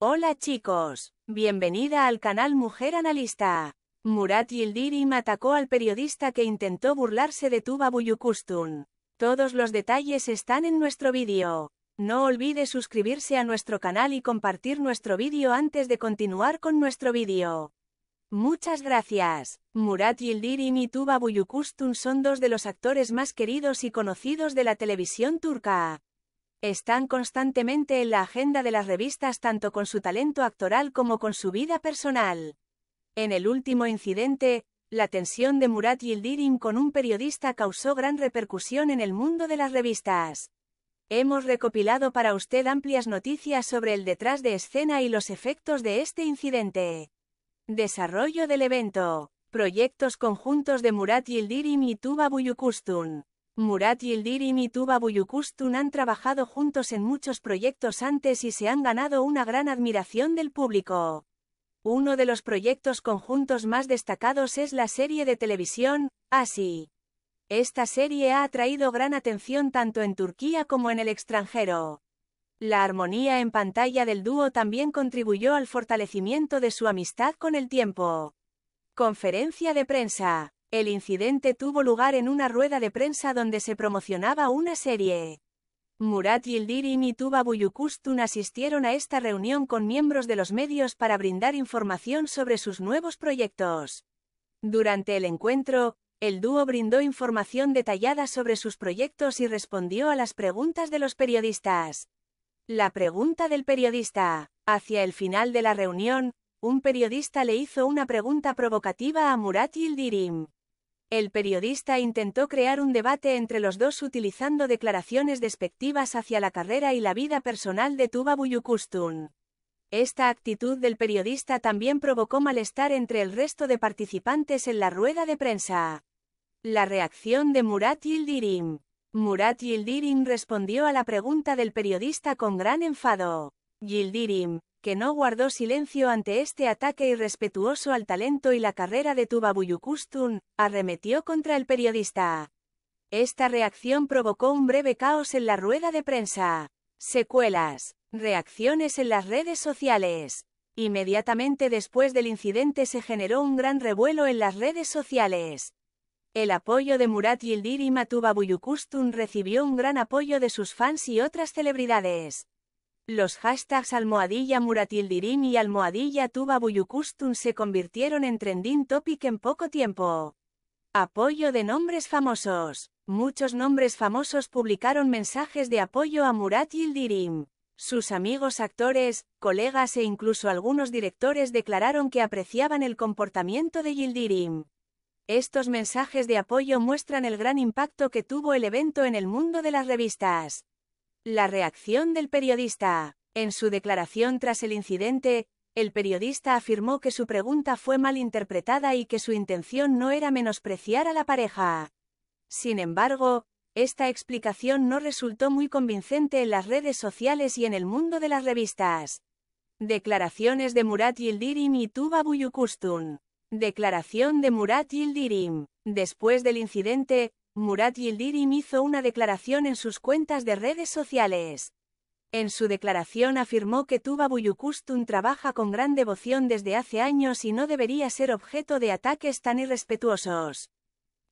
Hola chicos, bienvenida al canal Mujer Analista. Murat Yildirim atacó al periodista que intentó burlarse de Tuba Buyukustun. Todos los detalles están en nuestro vídeo. No olvide suscribirse a nuestro canal y compartir nuestro vídeo antes de continuar con nuestro vídeo. Muchas gracias. Murat Yildirim y Tuba Buyukustun son dos de los actores más queridos y conocidos de la televisión turca. Están constantemente en la agenda de las revistas tanto con su talento actoral como con su vida personal. En el último incidente, la tensión de Murat Yildirim con un periodista causó gran repercusión en el mundo de las revistas. Hemos recopilado para usted amplias noticias sobre el detrás de escena y los efectos de este incidente. Desarrollo del evento. Proyectos conjuntos de Murat Yildirim y Tuba Buyukustun. Murat y y Tuba Buyukustun han trabajado juntos en muchos proyectos antes y se han ganado una gran admiración del público. Uno de los proyectos conjuntos más destacados es la serie de televisión, Asi. Esta serie ha atraído gran atención tanto en Turquía como en el extranjero. La armonía en pantalla del dúo también contribuyó al fortalecimiento de su amistad con el tiempo. Conferencia de prensa. El incidente tuvo lugar en una rueda de prensa donde se promocionaba una serie. Murat Yildirim y Tuba Buyukustun asistieron a esta reunión con miembros de los medios para brindar información sobre sus nuevos proyectos. Durante el encuentro, el dúo brindó información detallada sobre sus proyectos y respondió a las preguntas de los periodistas. La pregunta del periodista. Hacia el final de la reunión, un periodista le hizo una pregunta provocativa a Murat Yildirim. El periodista intentó crear un debate entre los dos utilizando declaraciones despectivas hacia la carrera y la vida personal de Tuba Buyukustun. Esta actitud del periodista también provocó malestar entre el resto de participantes en la rueda de prensa. La reacción de Murat Yildirim. Murat Yildirim respondió a la pregunta del periodista con gran enfado. Yildirim, que no guardó silencio ante este ataque irrespetuoso al talento y la carrera de Tubabuyukustun, arremetió contra el periodista. Esta reacción provocó un breve caos en la rueda de prensa. Secuelas. Reacciones en las redes sociales. Inmediatamente después del incidente se generó un gran revuelo en las redes sociales. El apoyo de Murat Yildirim a recibió un gran apoyo de sus fans y otras celebridades. Los hashtags almohadilla Yildirim y almohadilla tuba Buyukustun se convirtieron en trending topic en poco tiempo. Apoyo de nombres famosos. Muchos nombres famosos publicaron mensajes de apoyo a Murat Yildirim. Sus amigos actores, colegas e incluso algunos directores declararon que apreciaban el comportamiento de Yildirim. Estos mensajes de apoyo muestran el gran impacto que tuvo el evento en el mundo de las revistas. La reacción del periodista. En su declaración tras el incidente, el periodista afirmó que su pregunta fue mal interpretada y que su intención no era menospreciar a la pareja. Sin embargo, esta explicación no resultó muy convincente en las redes sociales y en el mundo de las revistas. Declaraciones de Murat Yildirim y Tuba Buyukustun. Declaración de Murat Yildirim. Después del incidente, Murat Yildirim hizo una declaración en sus cuentas de redes sociales. En su declaración afirmó que Tuba Buyukustun trabaja con gran devoción desde hace años y no debería ser objeto de ataques tan irrespetuosos.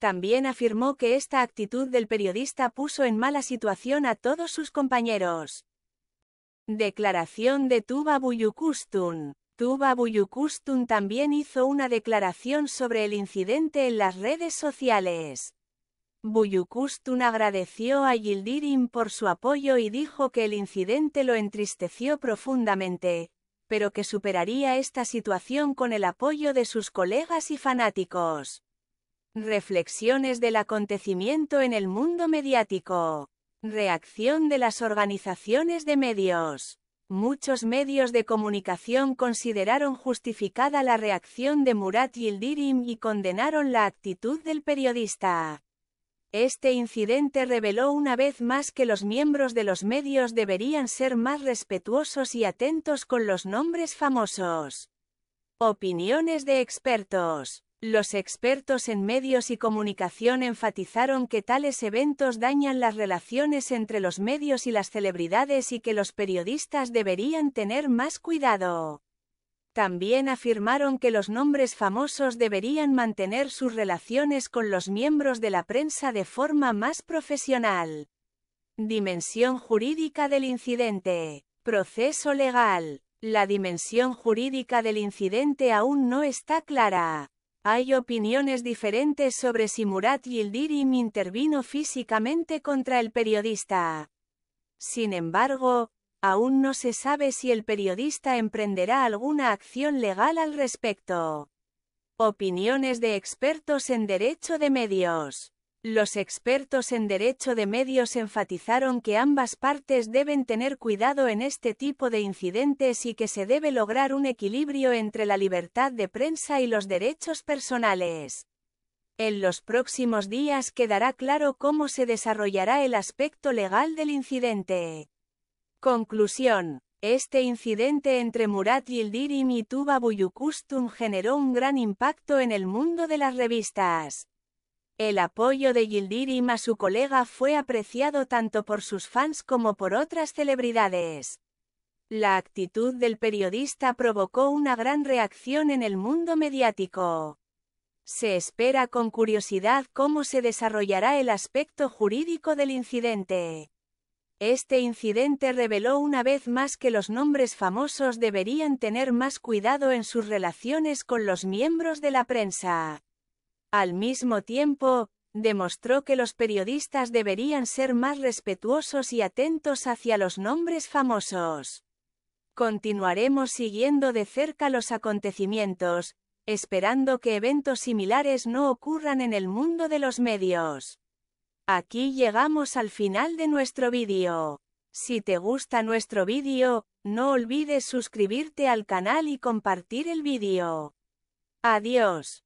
También afirmó que esta actitud del periodista puso en mala situación a todos sus compañeros. Declaración de Tuba Buyukustun. Tuba Buyukustun también hizo una declaración sobre el incidente en las redes sociales. Buyukustun agradeció a Yildirim por su apoyo y dijo que el incidente lo entristeció profundamente, pero que superaría esta situación con el apoyo de sus colegas y fanáticos. Reflexiones del acontecimiento en el mundo mediático. Reacción de las organizaciones de medios. Muchos medios de comunicación consideraron justificada la reacción de Murat Yildirim y condenaron la actitud del periodista. Este incidente reveló una vez más que los miembros de los medios deberían ser más respetuosos y atentos con los nombres famosos. Opiniones de expertos. Los expertos en medios y comunicación enfatizaron que tales eventos dañan las relaciones entre los medios y las celebridades y que los periodistas deberían tener más cuidado. También afirmaron que los nombres famosos deberían mantener sus relaciones con los miembros de la prensa de forma más profesional. Dimensión jurídica del incidente. Proceso legal. La dimensión jurídica del incidente aún no está clara. Hay opiniones diferentes sobre si Murat Yildirim intervino físicamente contra el periodista. Sin embargo, Aún no se sabe si el periodista emprenderá alguna acción legal al respecto. Opiniones de expertos en derecho de medios. Los expertos en derecho de medios enfatizaron que ambas partes deben tener cuidado en este tipo de incidentes y que se debe lograr un equilibrio entre la libertad de prensa y los derechos personales. En los próximos días quedará claro cómo se desarrollará el aspecto legal del incidente. Conclusión. Este incidente entre Murat Yildirim y Tuba Buyukustum generó un gran impacto en el mundo de las revistas. El apoyo de Yildirim a su colega fue apreciado tanto por sus fans como por otras celebridades. La actitud del periodista provocó una gran reacción en el mundo mediático. Se espera con curiosidad cómo se desarrollará el aspecto jurídico del incidente. Este incidente reveló una vez más que los nombres famosos deberían tener más cuidado en sus relaciones con los miembros de la prensa. Al mismo tiempo, demostró que los periodistas deberían ser más respetuosos y atentos hacia los nombres famosos. Continuaremos siguiendo de cerca los acontecimientos, esperando que eventos similares no ocurran en el mundo de los medios. Aquí llegamos al final de nuestro vídeo. Si te gusta nuestro vídeo, no olvides suscribirte al canal y compartir el vídeo. Adiós.